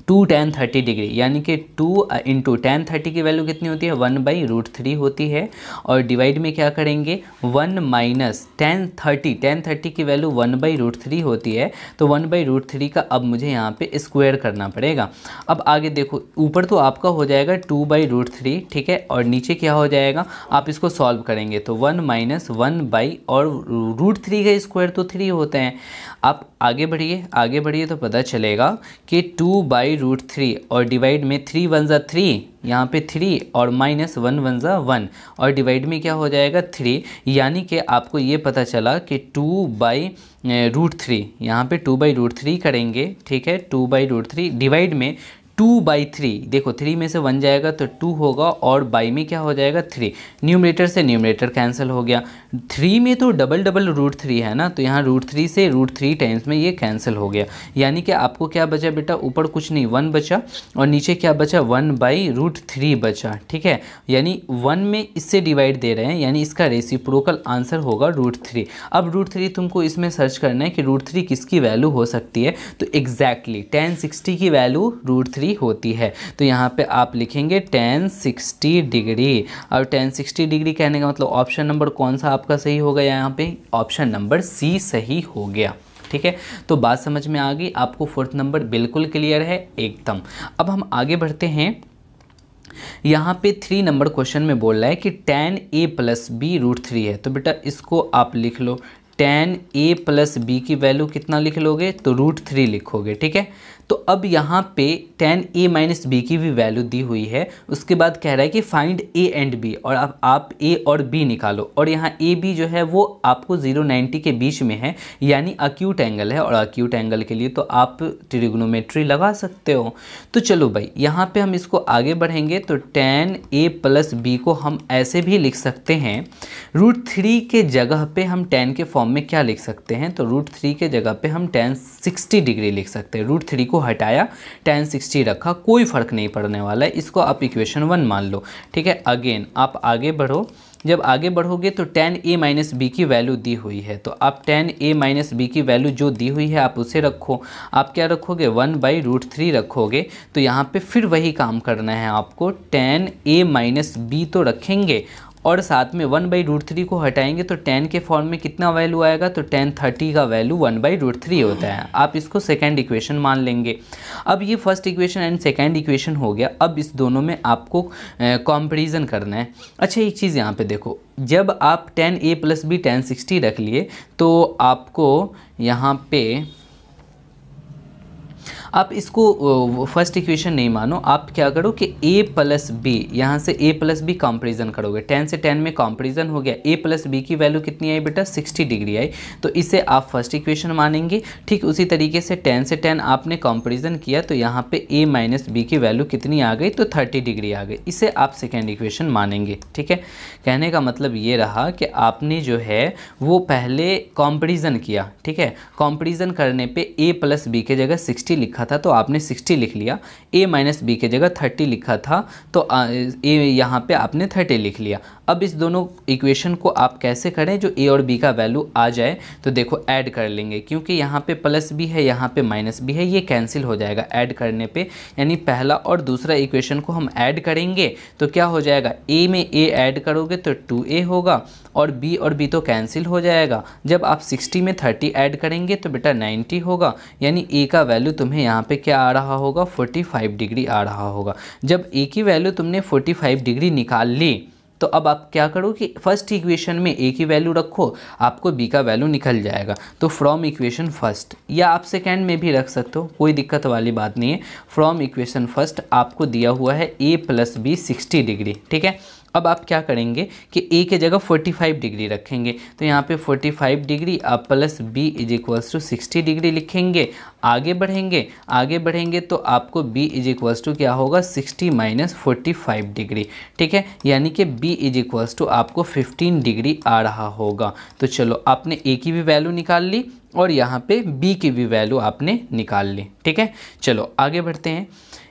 टू टेन थर्टी डिग्री यानी कि टू इंटू टेन थर्टी की वैल्यू कितनी होती है वन बाई रूट थ्री होती है और डिवाइड में क्या करेंगे one minus tan thirty tan thirty की value one by root three होती है तो वन बाई रूट थ्री का अब मुझे यहाँ पे स्क्वायर करना पड़ेगा अब आगे देखो ऊपर तो आपका हो जाएगा टू बाई रूट थ्री ठीक है और नीचे क्या हो जाएगा आप इसको सॉल्व करेंगे तो वन माइनस वन बाई और रूट थ्री का स्क्वायर तो थ्री होते हैं आप आगे बढ़िए आगे बढ़िए तो पता चलेगा कि टू बाई रूट थ्री और डिवाइड में थ्री वन ज़ा थ्री यहाँ पे थ्री और माइनस वन वन ज़ा वन और डिवाइड में क्या हो जाएगा थ्री यानी कि आपको ये पता चला कि टू बाई रूट थ्री यहाँ पर टू बाई रूट थ्री करेंगे ठीक है two by root three divide में टू बाई थ्री देखो थ्री में से वन जाएगा तो टू होगा और बाई में क्या हो जाएगा थ्री न्यूमरेटर से न्यूमरेटर कैंसिल हो गया थ्री में तो डबल डबल रूट थ्री है ना तो यहाँ रूट थ्री से रूट थ्री टाइम्स में ये कैंसिल हो गया यानी कि आपको क्या बचा बेटा ऊपर कुछ नहीं वन बचा और नीचे क्या बचा वन बाई रूट थ्री बचा ठीक है यानी वन में इससे डिवाइड दे रहे हैं यानी इसका रेसिप्रोकल आंसर होगा रूट थ्री अब रूट थ्री तुमको इसमें सर्च करना है कि रूट थ्री किसकी वैल्यू हो सकती है तो एग्जैक्टली टेन सिक्सटी की वैल्यू रूट थ्री डिग्री होती है तो यहाँ पे आप लिखेंगे टेन सिक्सटी डिग्री और टेन सिक्सटी डिग्री कहने का मतलब ऑप्शन नंबर कौन सा आपका सही हो गया यहाँ पे ऑप्शन नंबर सी सही हो गया ठीक है तो बात समझ में आ गई आपको फोर्थ नंबर बिल्कुल क्लियर है एकदम अब हम आगे बढ़ते हैं यहाँ पे थ्री नंबर क्वेश्चन में बोल रहा है कि tan A plus B root three है तो बेटा इसको आप लिख लो टेन ए प्लस बी की वैल्यू कितना लिख लोगे तो रूट थ्री लिखोगे ठीक है तो अब यहाँ पे टेन ए माइनस बी की भी वैल्यू दी हुई है उसके बाद कह रहा है कि फाइंड ए एंड बी और आप आप ए और बी निकालो और यहाँ ए बी जो है वो आपको जीरो नाइन्टी के बीच में है यानी अक्यूट एंगल है और अक्यूट एंगल के लिए तो आप ट्रिग्नोमेट्री लगा सकते हो तो चलो भाई यहाँ पे हम इसको आगे बढ़ेंगे तो टेन ए प्लस बी को हम ऐसे भी लिख सकते हैं रूट थ्री के जगह पे हम टेन के फॉर्म में क्या लिख सकते हैं तो रूट थ्री के जगह पे हम टेन सिक्सटी डिग्री लिख सकते हैं रूट थ्री को हटाया टेन सिक्सटी रखा कोई फ़र्क नहीं पड़ने वाला है इसको आप इक्वेशन वन मान लो ठीक है अगेन आप आगे बढ़ो जब आगे बढ़ोगे तो टेन ए माइनस बी की वैल्यू दी हुई है तो आप टेन ए माइनस बी की वैल्यू जो दी हुई है आप उसे रखो आप क्या रखोगे वन बाई रूट थ्री रखोगे तो यहाँ पे फिर वही काम करना है आपको टेन ए माइनस बी तो रखेंगे और साथ में वन बाई रूट थ्री को हटाएंगे तो टेन के फॉर्म में कितना वैल्यू आएगा तो टेन थर्टी का value one by root three होता है आप इसको सेकेंड इक्वेशन मान लेंगे अब ये first equation and second equation हो गया अब इस दोनों में आपको कॉम्पेरिजन करना है अच्छा एक चीज़ यहाँ पर देखो जब आप tan A plus B tan sixty रख लिए तो आपको यहाँ पे आप इसको फर्स्ट इक्वेशन नहीं मानो आप क्या करो कि ए प्लस बी यहाँ से ए प्लस बी कॉम्पेरिजन करोगे टेन से टेन में कॉम्परिजन हो गया ए प्लस बी की वैल्यू कितनी आई बेटा सिक्सटी डिग्री आई तो इसे आप फर्स्ट इक्वेशन मानेंगे ठीक उसी तरीके से टेन से टेन आपने कॉम्पेरिजन किया तो यहाँ पे ए माइनस बी की वैल्यू कितनी आ गई तो थर्टी डिग्री आ गई इसे आप सेकेंड इक्वेशन मानेंगे ठीक है कहने का मतलब ये रहा कि आपने जो है वो पहले कॉम्प्रिजन किया ठीक है कॉम्पेरिजन करने पर ए प्लस बी की जगह सिक्सटी लिखा लिखा था तो आपने 60 लिख लिया ए माइनस बी की जगह थर्टी लिखा था तो a यहाँ पे आपने थर्टी लिख लिया अब इस दोनों इक्वेशन को आप कैसे करें जो ए और बी का वैल्यू आ जाए तो देखो ऐड कर लेंगे क्योंकि यहाँ पे प्लस भी है यहाँ पे माइनस भी है ये कैंसिल हो जाएगा ऐड करने पे यानी पहला और दूसरा इक्वेशन को हम ऐड करेंगे तो क्या हो जाएगा ए में ए ऐड करोगे तो टू ए होगा और बी और बी तो कैंसिल हो जाएगा जब आप सिक्सटी में थर्टी ऐड करेंगे तो बेटा नाइन्टी होगा यानी ए का वैल्यू तुम्हें यहाँ पे क्या आ रहा होगा 45 डिग्री आ रहा होगा जब ए की वैल्यू तुमने 45 डिग्री निकाल ली तो अब आप क्या करो कि फर्स्ट इक्वेशन में ए की वैल्यू रखो आपको बी का वैल्यू निकल जाएगा तो फ्रॉम इक्वेशन फर्स्ट या आप सेकेंड में भी रख सकते हो कोई दिक्कत वाली बात नहीं है फ्रॉम इक्वेशन फर्स्ट आपको दिया हुआ है A plus B sixty degree ठीक है अब आप क्या करेंगे कि ए के जगह 45 डिग्री रखेंगे तो यहाँ पे 45 डिग्री आप plus B is equals to sixty degree लिखेंगे आगे बढ़ेंगे आगे बढ़ेंगे तो आपको बी इज इक्वल्स टू क्या होगा 60 माइनस फोर्टी डिग्री ठीक है यानी कि बी इज इक्वल्स टू आपको 15 डिग्री आ रहा होगा तो चलो आपने ए की भी वैल्यू निकाल ली और यहाँ पर बी की भी वैल्यू आपने निकाल ली ठीक है चलो आगे बढ़ते हैं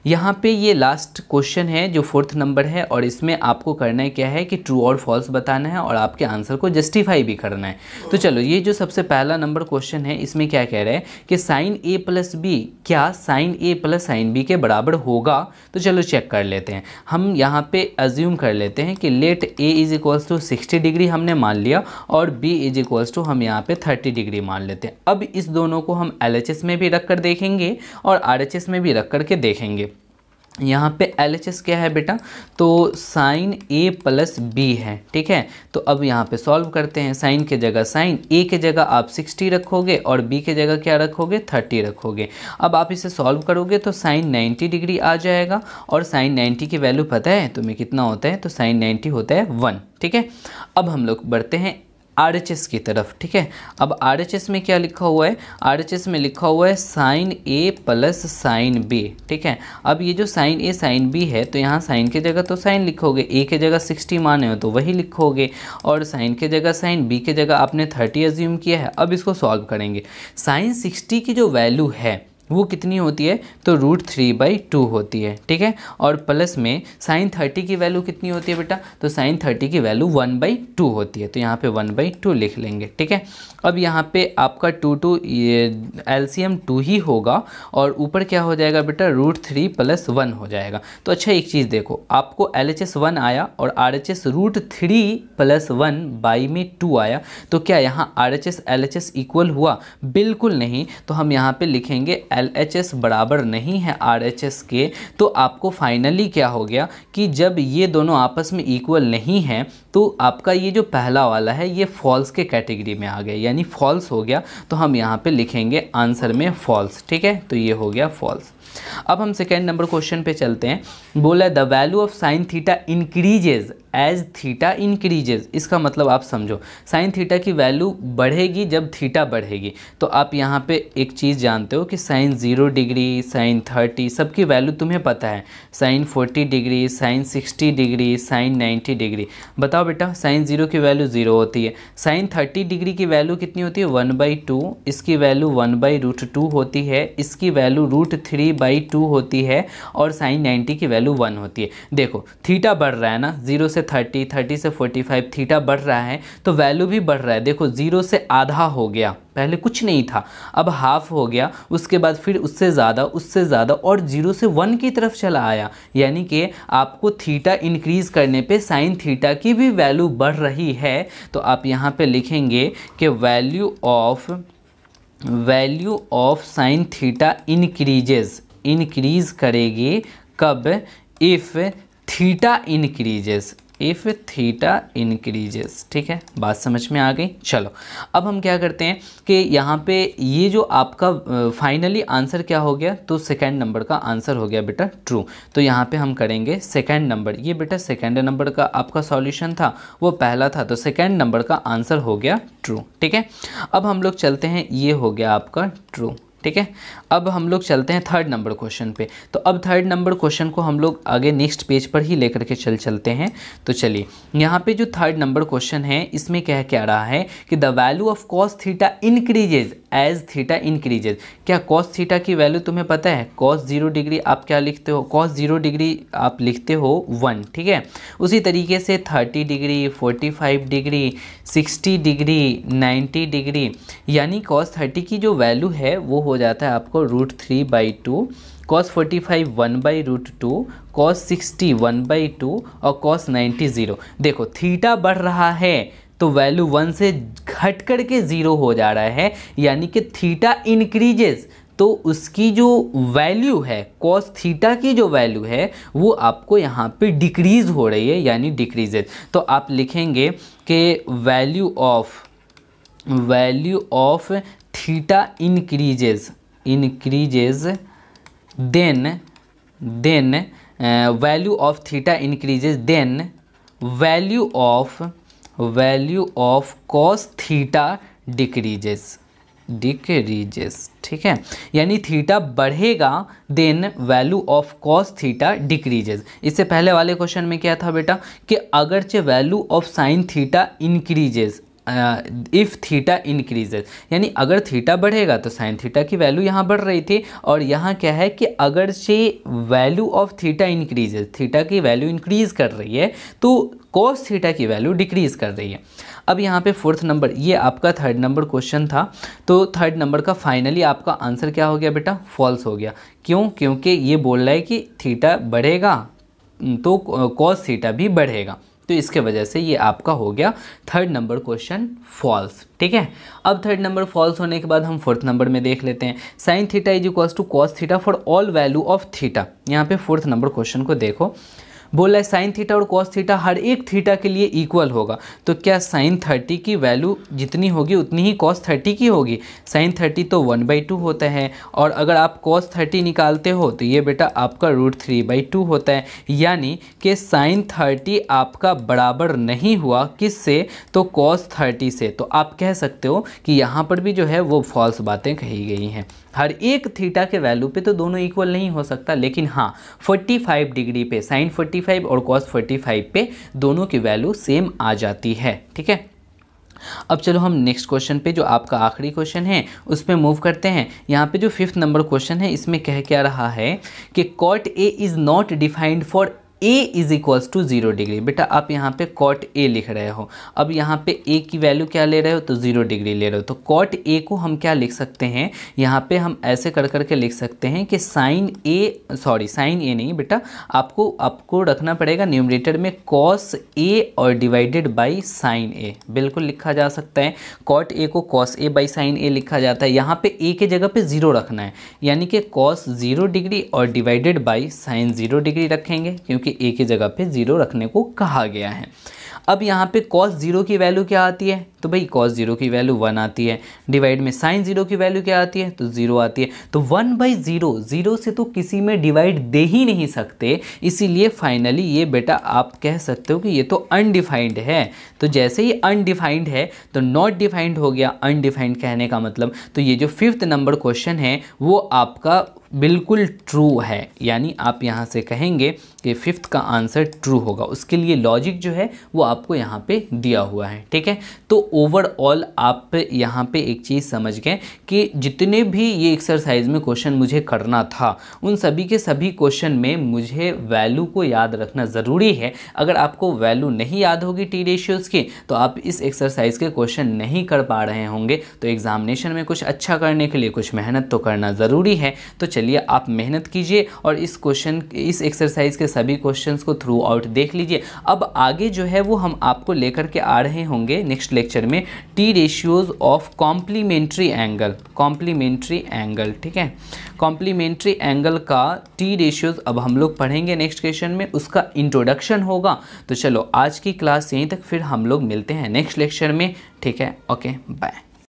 यहाँ पे ये लास्ट क्वेश्चन है जो फोर्थ नंबर है और इसमें आपको करना है क्या है कि ट्रू और फॉल्स बताना है और आपके आंसर को जस्टिफाई भी करना है तो चलो ये जो सबसे पहला नंबर क्वेश्चन है इसमें क्या कह रहा है कि साइन ए प्लस बी क्या sine A plus sine B के बराबर होगा तो चलो चेक कर लेते हैं हम यहाँ पे अज्यूम कर लेते हैं कि let A is equals to sixty degree हमने मान लिया और बी इज इक्वल्स टू हम यहाँ पे थर्टी डिग्री मान लेते हैं अब इस दोनों को हम एल में भी रख कर देखेंगे और आर में भी रख करके देखेंगे यहाँ पे एल एच एस क्या है बेटा तो साइन ए प्लस बी है ठीक है तो अब यहाँ पे सॉल्व करते हैं साइन के जगह साइन ए के जगह आप 60 रखोगे और बी के जगह क्या रखोगे 30 रखोगे अब आप इसे सॉल्व करोगे तो साइन 90 डिग्री आ जाएगा और साइन 90 की वैल्यू पता है तुम्हें कितना होता है तो साइन 90 होता है वन ठीक है अब हम लोग बढ़ते हैं आर एच एस की तरफ ठीक है अब आर एच एस में क्या लिखा हुआ है आर एच एस में लिखा हुआ है sine A plus sine B ठीक है अब ये जो साइन ए साइन बी है तो यहाँ साइन की जगह तो साइन लिखोगे ए के जगह सिक्सटी माने हो तो वही लिखोगे और साइन के जगह साइन बी के जगह आपने थर्टी एज्यूम किया है अब इसको सॉल्व करेंगे साइन सिक्सटी की जो वैल्यू है वो कितनी होती है तो रूट थ्री बाई टू होती है ठीक है और प्लस में साइन थर्टी की वैल्यू कितनी होती है बेटा तो साइन थर्टी की वैल्यू वन बाई टू होती है तो यहाँ पे वन बाई टू लिख लेंगे ठीक है अब यहाँ पे आपका two two L C M two ही होगा और ऊपर क्या हो जाएगा बेटा रूट थ्री प्लस वन हो जाएगा तो अच्छा एक चीज़ देखो आपको एल एच एस वन आया और R H S root three plus one by में टू आया तो क्या यहाँ R H S L H S equal हुआ बिल्कुल नहीं तो हम यहाँ पर लिखेंगे एल एच एस बराबर नहीं है आर एच एस के तो आपको फाइनली क्या हो गया कि जब ये दोनों आपस में इक्वल नहीं हैं तो आपका ये जो पहला वाला है ये फॉल्स के कैटेगरी में आ गया यानी फॉल्स हो गया तो हम यहाँ पे लिखेंगे आंसर में फॉल्स ठीक है तो ये हो गया फॉल्स अब हम सेकेंड नंबर क्वेश्चन पे चलते हैं बोला the value of sine theta increases as theta increases इसका मतलब आप समझो साइन थीटा की वैल्यू बढ़ेगी जब थीटा बढ़ेगी तो आप यहाँ पे एक चीज़ जानते हो कि sine zero degree sine thirty सबकी वैल्यू तुम्हें पता है sine forty degree sine sixty degree sine ninety degree बताओ बेटा साइन ज़ीरो की वैल्यू ज़ीरो होती है साइन थर्टी डिग्री की वैल्यू कितनी होती है वन बाई टू इसकी value one by root two होती है इसकी value root three by two होती है और साइन 90 की वैल्यू वन होती है देखो थीटा बढ़ रहा है ना जीरो से थर्टी थर्टी से फोर्टी फाइव थीटा बढ़ रहा है तो वैल्यू भी बढ़ रहा है देखो जीरो से आधा हो गया पहले कुछ नहीं था अब हाफ हो गया उसके बाद फिर उससे ज़्यादा उससे ज़्यादा और जीरो से वन की तरफ चला आया यानी कि आपको थीटा इंक्रीज़ करने पे साइन थीटा की भी वैल्यू बढ़ रही है तो आप यहाँ पे लिखेंगे कि value of value of sine theta increases increase करेगी कब if theta increases if theta increases ठीक है बात समझ में आ गई चलो अब हम क्या करते हैं कि यहाँ पे ये जो आपका फाइनली आंसर क्या हो गया तो सेकेंड नंबर का आंसर हो गया बेटा ट्रू तो यहाँ पे हम करेंगे सेकेंड नंबर ये बेटा सेकेंड नंबर का आपका सॉल्यूशन था वो पहला था तो सेकेंड नंबर का आंसर हो गया ट्रू ठीक है अब हम लोग चलते हैं ये हो गया आपका ट्रू ठीक है अब हम लोग चलते हैं थर्ड नंबर क्वेश्चन पे तो अब थर्ड नंबर क्वेश्चन को हम लोग आगे नेक्स्ट पेज पर ही लेकर के चल चलते हैं तो चलिए यहाँ पे जो थर्ड नंबर क्वेश्चन है इसमें क्या क्या रहा है कि the value of cos theta increases as theta increases क्या कॉस थीटा की वैल्यू तुम्हें पता है कॉस जीरो डिग्री आप क्या लिखते हो कॉस जीरो डिग्री आप लिखते हो वन ठीक है उसी तरीके से thirty degree forty five degree sixty degree ninety degree यानी कॉस थर्टी की जो वैल्यू है वो हो जाता है आपको root three by two cos forty five one by root two cos sixty one by two और कॉस नाइन्टी ज़ीरो देखो थीटा बढ़ रहा है तो वैल्यू वन से घट कर के ज़ीरो हो जा रहा है यानी कि थीटा इंक्रीजेस तो उसकी जो वैल्यू है कॉस थीटा की जो वैल्यू है वो आपको यहाँ पे डिक्रीज़ हो रही है यानी डिक्रीजेज तो आप लिखेंगे कि value of value of theta increases increases then then value of theta increases then value of value of cos theta decreases decreases ठीक है यानी थीटा बढ़ेगा then value of cos theta decreases इससे पहले वाले क्वेश्चन में क्या था बेटा कि अगरचे value of sine theta increases if theta increases यानी अगर थीटा बढ़ेगा तो साइन थीटा की वैल्यू यहाँ बढ़ रही थी और यहाँ क्या है कि अगर से value of theta increases theta की वैल्यू इंक्रीज़ कर रही है तो कोस थीटा की वैल्यू डिक्रीज़ कर रही है अब यहाँ पे फोर्थ नंबर ये आपका थर्ड नंबर क्वेश्चन था तो थर्ड नंबर का फाइनली आपका आंसर क्या हो गया बेटा फॉल्स हो गया क्यों क्योंकि ये बोल रहा है कि थीटा बढ़ेगा तो कॉस थीटा भी बढ़ेगा तो इसके वजह से ये आपका हो गया थर्ड नंबर क्वेश्चन फॉल्स ठीक है अब थर्ड नंबर फॉल्स होने के बाद हम फोर्थ नंबर में देख लेते हैं sine theta is equals to cos theta for all value of theta यहाँ पे फोर्थ नंबर क्वेश्चन को देखो बोला है साइन थीटा और कॉस थीटा हर एक थीटा के लिए इक्वल होगा तो क्या साइन थर्टी की वैल्यू जितनी होगी उतनी ही कॉस थर्टी की होगी साइन थर्टी तो वन बाई टू होता है और अगर आप कॉस थर्टी निकालते हो तो ये बेटा आपका रूट थ्री बाई टू होता है यानी कि साइन थर्टी आपका बराबर नहीं हुआ किससे तो कॉस थर्टी से तो आप कह सकते हो कि यहाँ पर भी जो है वो फॉल्स बातें कही गई हैं हर एक थीटा के वैल्यू पे तो दोनों इक्वल नहीं हो सकता लेकिन हाँ 45 डिग्री पे साइन 45 और कॉस 45 पे दोनों की वैल्यू सेम आ जाती है ठीक है अब चलो हम नेक्स्ट क्वेश्चन पे जो आपका आखिरी क्वेश्चन है उस पर मूव करते हैं यहाँ पे जो फिफ्थ नंबर क्वेश्चन है इसमें कह क्या रहा है कि cot A is not defined for A is equals to zero degree बेटा आप यहाँ पे कॉट ए लिख रहे हो अब यहाँ पे ए की वैल्यू क्या ले रहे हो तो ज़ीरो डिग्री ले रहे हो तो कॉट ए को हम क्या लिख सकते हैं यहाँ पे हम ऐसे कर करके लिख सकते हैं कि sine A sorry sine A नहीं बेटा आपको आपको रखना पड़ेगा न्यूमरेटर में कॉस ए और डिवाइडेड बाई साइन ए बिल्कुल लिखा जा सकता है कॉट ए को cos A by sine A लिखा जाता है यहाँ पे ए के जगह पे ज़ीरो रखना है यानी कि कॉस ज़ीरो डिग्री और divided by sine zero degree रखेंगे क्योंकि के ए की जगह पे ज़ीरो रखने को कहा गया है अब यहाँ पे कॉस ज़ीरो की वैल्यू क्या आती है तो भाई कॉस ज़ीरो की वैल्यू वन आती है डिवाइड में साइन ज़ीरो की वैल्यू क्या आती है तो ज़ीरो आती है तो वन बाई ज़ीरो ज़ीरो से तो किसी में डिवाइड दे ही नहीं सकते इसीलिए फाइनली ये बेटा आप कह सकते हो कि ये तो अनडिफाइंड है तो जैसे ही अनडिफाइंड है तो नॉट डिफाइंड हो गया अनडिफाइंड कहने का मतलब तो ये जो फिफ्थ नंबर क्वेश्चन है वो आपका बिल्कुल ट्रू है यानी आप यहाँ से कहेंगे कि फिफ्थ का आंसर ट्रू होगा उसके लिए लॉजिक जो है वो आपको यहाँ पे दिया हुआ है ठीक है तो ओवरऑल आप यहाँ पे एक चीज़ समझ गए कि जितने भी ये एक्सरसाइज में क्वेश्चन मुझे करना था उन सभी के सभी क्वेश्चन में मुझे वैल्यू को याद रखना ज़रूरी है अगर आपको वैल्यू नहीं याद होगी टी रेशियोज़ की तो आप इस एक्सरसाइज के क्वेश्चन नहीं कर पा रहे होंगे तो एग्ज़ामिनेशन में कुछ अच्छा करने के लिए कुछ मेहनत तो करना ज़रूरी है तो चलिए आप मेहनत कीजिए और इस क्वेश्चन इस एक्सरसाइज के सभी क्वेश्चन को थ्रू आउट देख लीजिए अब आगे जो है वो हम आपको लेकर के आ रहे होंगे नेक्स्ट लेक्चर में T ratios of complementary angle complementary angle ठीक है कॉम्प्लीमेंट्री एंगल का टी रेशियोज़ अब हम लोग पढ़ेंगे नेक्स्ट क्वेश्चन में उसका इंट्रोडक्शन होगा तो चलो आज की क्लास यहीं तक फिर हम लोग मिलते हैं नेक्स्ट लेक्चर में ठीक है ओके बाय